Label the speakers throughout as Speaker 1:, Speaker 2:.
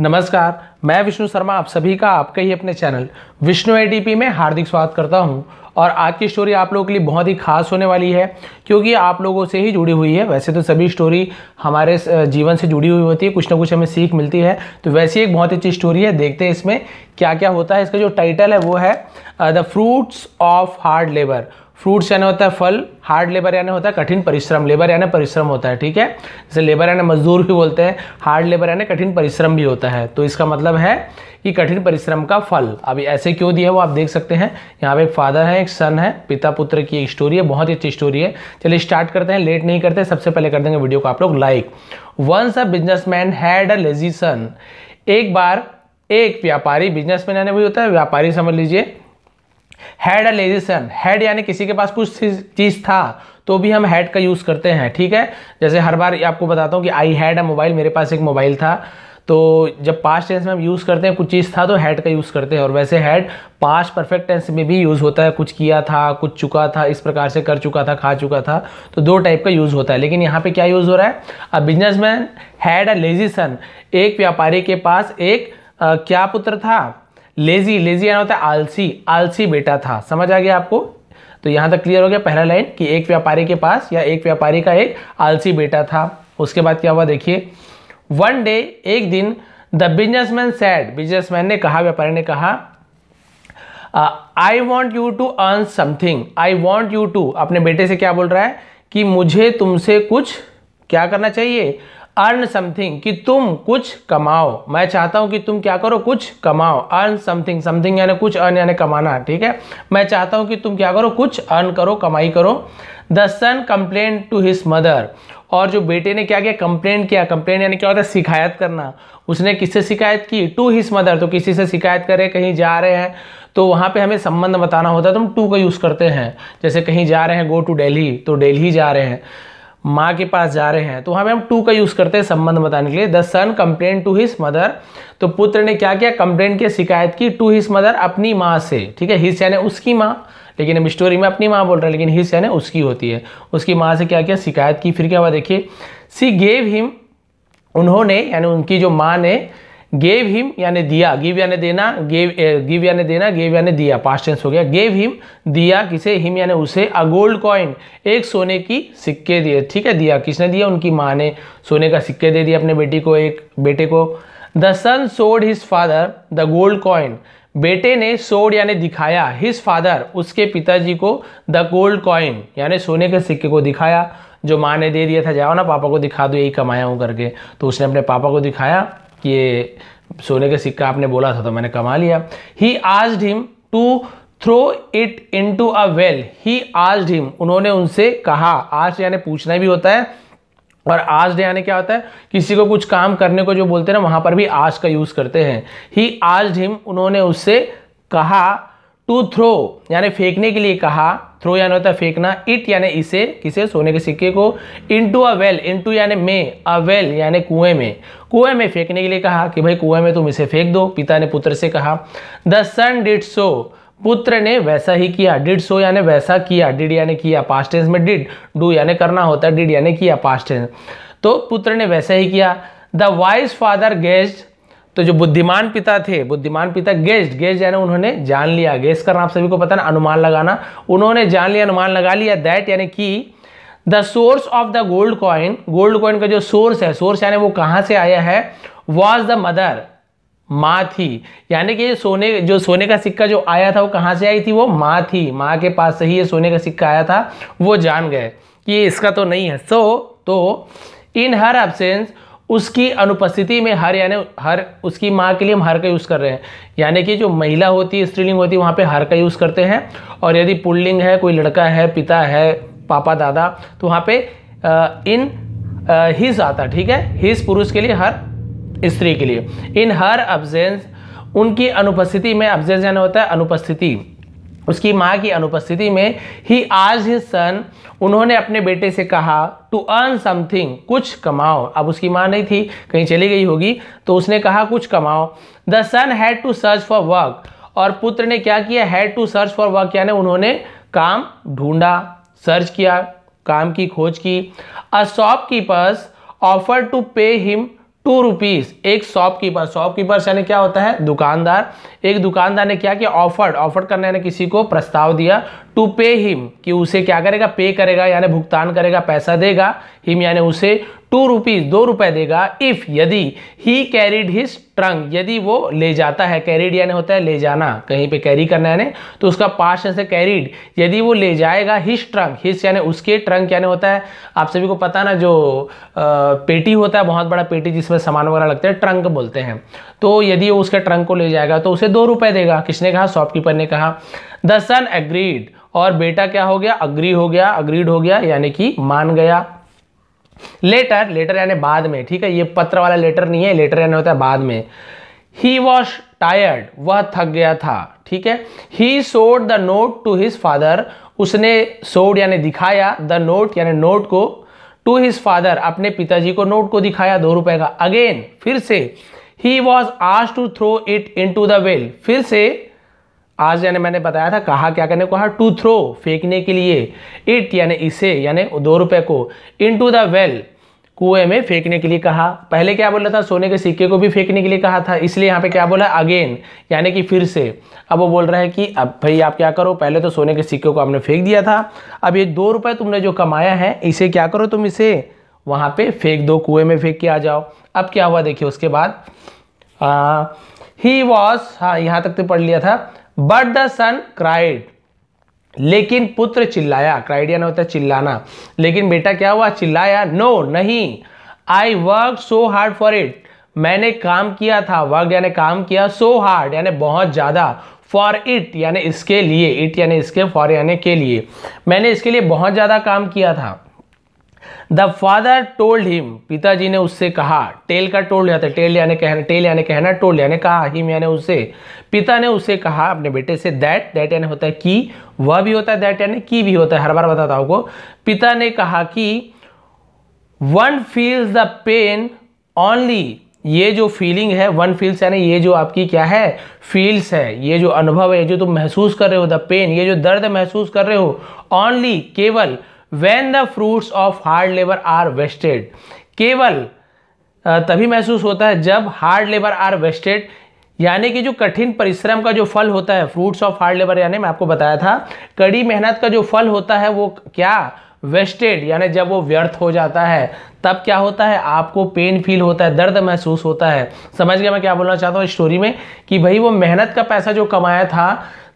Speaker 1: नमस्कार मैं विष्णु शर्मा आप सभी का आपके ही अपने चैनल विष्णु एडीपी में हार्दिक स्वागत करता हूं और आज की स्टोरी आप लोगों के लिए बहुत ही खास होने वाली है क्योंकि आप लोगों से ही जुड़ी हुई है वैसे तो सभी स्टोरी हमारे जीवन से जुड़ी हुई होती है कुछ ना कुछ हमें सीख मिलती है तो वैसी एक बहुत अच्छी स्टोरी है देखते हैं इसमें क्या क्या होता है इसका जो टाइटल है वो है the fruits of hard labour fruits यानी होता है फल हार्ड लेबर यानी होता है कठिन परिश्रम लेबर यानी परिश्रम होता है ठीक है जैसे लेबर यानी मजदूर भी बोलते हैं हार्ड लेबर यानी कठिन परिश्रम भी होता है तो इसका मतलब है कि कठिन परिश्रम का फल अभी ऐसे क्यों दिया वो आप देख सकते हैं यहाँ पे एक फादर है एक सन है पिता पुत्र की एक स्टोरी है बहुत ही अच्छी स्टोरी है चलिए स्टार्ट करते हैं लेट नहीं करते सबसे पहले कर देंगे वीडियो को आप लोग like once a man had a lazy son एक बार एक व्यापारी बिजनेसमैन यानी वही होता है व्यापारी समझ लीजिए हैड अ लेजिसन हैड यानी किसी के पास कुछ चीज़ था तो भी हम हैड का यूज़ करते हैं ठीक है जैसे हर बार आपको बताता हूँ कि आई हैड अ मोबाइल मेरे पास एक मोबाइल था तो जब पास्ट टेंस में हम यूज़ करते हैं कुछ चीज़ था तो हैड का यूज़ करते हैं और वैसे हैड पास्ट परफेक्ट टेंस में भी यूज़ होता है कुछ किया था कुछ चुका था इस प्रकार से कर चुका था खा चुका था तो दो टाइप का यूज़ होता है लेकिन यहाँ पे क्या यूज़ हो रहा है अ बिजनेसमैन हैड अ लेजिसन एक व्यापारी के पास एक आ, क्या पुत्र था लेजी लेजी आना होता है आलसी आलसी बेटा था समझ आ गया आपको तो यहाँ तक क्लियर हो गया पहला लाइन कि एक व्यापारी के पास या एक व्यापारी का एक आलसी बेटा था उसके बाद क्या हुआ देखिए वन डे एक दिन द बिजनेसमैन सैड बिजनेसमैन ने कहा व्यापारी ने कहा I want you to earn something I want you to अपने बेटे से क्या बोल रहा है कि मुझे तुमसे कुछ क्या करना चाहिए अर्न समथिंग कि तुम कुछ कमाओ मैं चाहता हूँ कि तुम क्या करो कुछ कमाओ अर्न समथिंग समथिंग यानी कुछ अर्न यानी कमाना ठीक है मैं चाहता हूँ कि तुम क्या करो कुछ अर्न करो कमाई करो the son complain to his mother और जो बेटे ने क्या किया कंप्लेन किया कंप्लेन यानी क्या होता है शिकायत करना उसने किससे शिकायत की टू हिस मदर तो किसी से शिकायत करे कहीं जा रहे हैं तो वहाँ पे हमें संबंध बताना होता है तो हम टू का यूज़ करते हैं जैसे कहीं जा रहे हैं गो टू डेली तो डेली जा रहे हैं माँ के पास जा रहे हैं तो वहाँ पे हम टू का यूज़ करते हैं संबंध बताने के लिए the son complain to his mother तो पुत्र ने क्या किया कंप्लेन की शिकायत की टू हिज मदर अपनी माँ से ठीक है हिज यानी उसकी माँ लेकिन हम स्टोरी में अपनी माँ बोल रहे हैं लेकिन हिज यानी उसकी होती है उसकी माँ से क्या किया शिकायत की फिर क्या हुआ देखिए सी गेव हिम उन्होंने यानी उनकी जो माँ ने गेव हिम यानी दिया गिव यानी देना गेव गिव यानी देना गेव यानी दिया पास्ट टेंस हो गया गेव हिम दिया किसे हिम यानी उसे अ गोल्ड कॉइन एक सोने की सिक्के दिए ठीक है दिया किसने दिया उनकी माँ ने सोने का सिक्के दे दिया अपने बेटी को एक बेटे को the son sold his father the gold coin बेटे ने सोड यानी दिखाया हिज फादर उसके पिताजी को द गोल्ड कॉइन यानी सोने के सिक्के को दिखाया जो माँ ने दे दिया था जाओ ना पापा को दिखा दो यही कमाया हूँ करके तो उसने अपने पापा को दिखाया ये सोने का सिक्का आपने बोला था तो मैंने कमा लिया he asked him to throw it into a well he asked him उन्होंने उनसे कहा आज यानी पूछना भी होता है और आज डे यानी क्या होता है किसी को कुछ काम करने को जो बोलते हैं ना वहां पर भी आज का यूज़ करते हैं ही आज हिम उन्होंने उससे कहा टू थ्रो यानी फेंकने के लिए कहा थ्रो यानी होता है फेंकना इट यानी इसे किसे सोने के सिक्के को इनटू अ वेल इनटू यानी में अ वेल यानी कुएं में कुएं में फेंकने के लिए कहा कि भाई कुएं में तुम इसे फेंक दो पिता ने पुत्र से कहा द सन डिड सो पुत्र ने वैसा ही किया डिड सो यानी वैसा किया डिड यानी किया पास्ट टेंस में डिड डू यानी करना होता है डिड यानी किया पास्ट टेंस तो पुत्र ने वैसा ही किया द वाइज फादर गेस्ट तो जो बुद्धिमान पिता थे बुद्धिमान पिता गेस्ट गेस्ट यानी उन्होंने जान लिया गेस्ट करना आप सभी को पता ना अनुमान लगाना उन्होंने जान लिया अनुमान लगा लिया दैट यानी कि the source of the gold coin gold coin का जो सोर्स है सोर्स यानी वो कहाँ से आया है वॉज द मदर माँ थी यानी कि ये सोने जो सोने का सिक्का जो आया था वो कहाँ से आई थी वो माँ थी माँ के पास से ही ये सोने का सिक्का आया था वो जान गए कि इसका तो नहीं है सो so, तो इन हर एबसेंस उसकी अनुपस्थिति में हर यानी हर उसकी माँ के लिए हम हर का यूज़ कर रहे हैं यानी कि जो महिला होती है स्त्रीलिंग होती है वहाँ पे हर का यूज़ करते हैं और यदि पुल्लिंग है कोई लड़का है पिता है पापा दादा तो वहाँ पे इन हिज आता ठीक है हिज पुरुष के लिए हर स्त्री के लिए इन हर अब्जेंस उनकी अनुपस्थिति में अब्जेंस यानी होता है अनुपस्थिति उसकी माँ की अनुपस्थिति में ही आज ही सन उन्होंने अपने बेटे से कहा टू अर्न समथिंग कुछ कमाओ अब उसकी माँ नहीं थी कहीं चली गई होगी तो उसने कहा कुछ कमाओ the son had to search for work और पुत्र ने क्या किया had to search for work यानी उन्होंने काम ढूंढा सर्च किया काम की खोज की a shopkeepers offer to pay him two rupees एक शॉपकीपर शॉपकीपर यानी क्या होता है दुकानदार एक दुकानदार ने क्या किया ऑफर्ड ऑफर्ड करने ने किसी को प्रस्ताव दिया टू पे हिम कि उसे क्या करेगा पे करेगा यानी भुगतान करेगा पैसा देगा हिम यानी उसे टू रुपीज़ दो रुपए देगा इफ़ यदि ही कैरीड हिज ट्रंक यदि वो ले जाता है कैरीड यानी होता है ले जाना कहीं पे कैरी करना यानी तो उसका पास है कैरीड यदि वो ले जाएगा हिज ट्रंक हिज यानी उसके ट्रंक यानी होता है आप सभी को पता ना जो आ, पेटी होता है बहुत बड़ा पेटी जिसमें सामान वगैरह लगता है ट्रंक बोलते हैं तो यदि वो उसके ट्रंक को ले जाएगा तो उसे दो रुपए देगा किसने कहा शॉपकीपर ने कहा द सन एग्रीड और बेटा क्या हो गया अग्री हो गया अग्रीड हो गया यानी कि मान गया लेटर लेटर यानी बाद में ठीक है ये पत्र वाला लेटर नहीं है लेटर यानी होता है बाद में ही वॉज टायर्ड वह थक गया था ठीक है he showed the note to his father उसने सोड यानी दिखाया द नोट यानी नोट को टू हिज फादर अपने पिताजी को नोट को दिखाया दो रुपए का अगेन फिर से ही वॉज आज to throw it into the well फिर से आज यानी मैंने बताया था कहा क्या करने को कहा टू थ्रो फेंकने के लिए इट यानी इसे यानी दो रुपए को इन टू द वेल कुएं में फेंकने के लिए कहा पहले क्या बोला था सोने के सिक्के को भी फेंकने के लिए कहा था इसलिए यहाँ पे क्या बोला अगेन यानी कि फिर से अब वो बोल रहा है कि अब भाई आप क्या करो पहले तो सोने के सिक्के को आपने फेंक दिया था अब ये दो रुपये तुमने जो कमाया है इसे क्या करो तुम इसे वहाँ पे फेंक दो कुएं में फेंक के आ जाओ अब क्या हुआ देखिए उसके बाद ही वॉज हाँ यहाँ तक तो पढ़ लिया था बट द सन क्राइड लेकिन पुत्र चिल्लाया क्राइडिया होता है चिल्लाना लेकिन बेटा क्या हुआ चिल्लाया नो no, नहीं I work so hard for it मैंने काम किया था वर्क यानी काम किया सो हार्ड यानी बहुत ज़्यादा फॉर इट यानी इसके लिए इट यानी इसके फॉर यानी के लिए मैंने इसके लिए बहुत ज़्यादा काम किया था द फादर टोल्ड हिम पिताजी ने उससे कहा टेल का टोल्ड जाता है टेल यानी कहना टेल यानी कहना टोल्ड यानी कहा हिम यानी उसे पिता ने उससे कहा अपने बेटे से दैट दैट यानी होता है कि वह भी होता है दैट यानी की भी होता है हर बार बताता हूँ पिता ने कहा कि one feels the pain only ये जो फीलिंग है वन फील्स यानी ये जो आपकी क्या है फील्स है ये जो अनुभव है ये जो तुम महसूस कर रहे हो द पेन ये जो दर्द महसूस कर रहे हो ओनली केवल when the fruits of hard labour are wasted केवल तभी महसूस होता है जब हार्ड लेबर आर वेस्टेड यानी कि जो कठिन परिश्रम का जो फल होता है फ्रूट्स ऑफ हार्ड लेबर यानी मैं आपको बताया था कड़ी मेहनत का जो फल होता है वो क्या वेस्टेड यानी जब वो व्यर्थ हो जाता है तब क्या होता है आपको पेन फील होता है दर्द महसूस होता है समझ गया मैं क्या बोलना चाहता हूँ स्टोरी में कि भाई वो मेहनत का पैसा जो कमाया था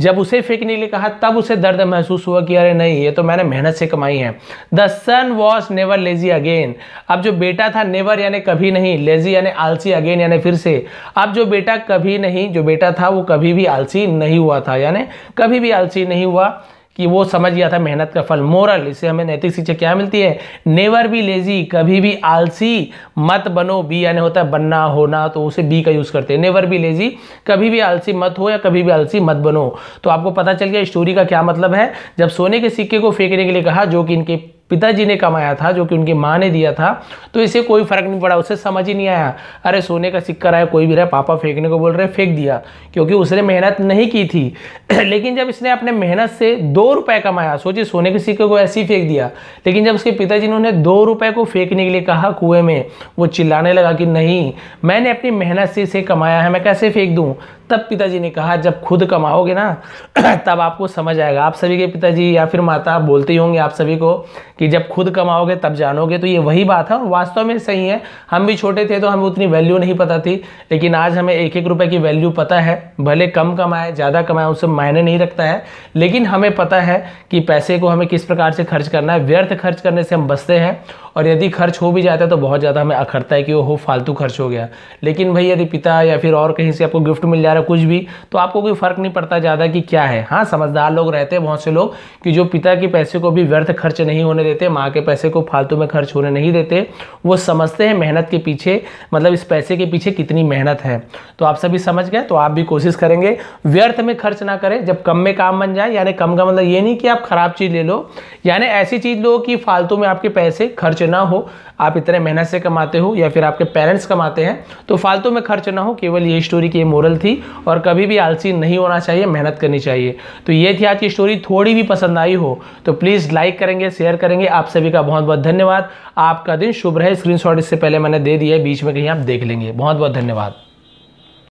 Speaker 1: जब उसे फेंकने के लिए कहा तब उसे दर्द महसूस हुआ कि अरे नहीं ये तो मैंने मेहनत से कमाई है the son was never lazy again अब जो बेटा था नेवर यानी कभी नहीं लेजी यानी आलसी अगेन यानी फिर से अब जो बेटा कभी नहीं जो बेटा था वो कभी भी आलसी नहीं हुआ था यानी कभी भी आलसी नहीं हुआ कि वो समझ गया था मेहनत का फल मोरल इससे हमें नैतिक शिक्षा क्या मिलती है नेवर बी लेजी कभी भी आलसी मत बनो बी यानी होता है बनना होना तो उसे बी का यूज़ करते हैं नेवर बी लेजी कभी भी आलसी मत हो या कभी भी आलसी मत बनो तो आपको पता चल गया स्टोरी का क्या मतलब है जब सोने के सिक्के को फेंकने के लिए कहा जो कि इनके पिताजी ने कमाया था जो कि उनकी माँ ने दिया था तो इसे कोई फर्क नहीं पड़ा उसे समझ ही नहीं आया अरे सोने का सिक्का रहा कोई भी रहा पापा फेंकने को बोल रहे फेंक दिया क्योंकि उसने मेहनत नहीं की थी लेकिन जब इसने अपने मेहनत से दो रुपए कमाया सोचिए सोने के सिक्के को ऐसे ही फेंक दिया लेकिन जब उसके पिताजी ने उन्हें दो रुपये को फेंकने के लिए कहा कुएं में वो चिल्लाने लगा कि नहीं मैंने अपनी मेहनत से इसे कमाया है मैं कैसे फेंक दूँ तब पिताजी ने कहा जब खुद कमाओगे ना तब आपको समझ आएगा आप सभी के पिताजी या फिर माता बोलते ही होंगे आप सभी को कि जब खुद कमाओगे तब जानोगे तो ये वही बात है और वास्तव में सही है हम भी छोटे थे तो हमें उतनी वैल्यू नहीं पता थी लेकिन आज हमें एक एक रुपए की वैल्यू पता है भले कम कमाए ज़्यादा कमाए उससे मायने नहीं रखता है लेकिन हमें पता है कि पैसे को हमें किस प्रकार से खर्च करना है व्यर्थ खर्च करने से हम बचते हैं और यदि खर्च हो भी जाता है तो बहुत ज़्यादा हमें अखरता है कि वो हो फालतू खर्च हो गया लेकिन भाई यदि पिता या फिर और कहीं से आपको गिफ्ट मिल जा रहा है वगैरह कुछ भी तो आपको कोई फ़र्क नहीं पड़ता ज़्यादा कि क्या है हाँ समझदार लोग रहते हैं बहुत से लोग कि जो पिता के पैसे को भी व्यर्थ खर्च नहीं होने देते माँ के पैसे को फालतू में खर्च होने नहीं देते वो समझते हैं मेहनत के पीछे मतलब इस पैसे के पीछे कितनी मेहनत है तो आप सभी समझ गए तो आप भी कोशिश करेंगे व्यर्थ में खर्च ना करें जब कम में काम बन जाए यानी कम का मतलब ये नहीं कि आप ख़राब चीज़ ले लो यानी ऐसी चीज़ लो कि फालतू में आपके पैसे खर्च ना हो आप इतने मेहनत से कमाते हो या फिर आपके पेरेंट्स कमाते हैं तो फालतू में खर्च ना हो केवल ये स्टोरी की मोरल थी और कभी भी आलसी नहीं होना चाहिए मेहनत करनी चाहिए तो ये थी आज की स्टोरी थोड़ी भी पसंद आई हो तो प्लीज़ लाइक करेंगे शेयर करेंगे आप सभी का बहुत बहुत धन्यवाद आपका दिन शुभ रहे स्क्रीन इससे पहले मैंने दे दिया है बीच में कहीं आप देख लेंगे बहुत बहुत धन्यवाद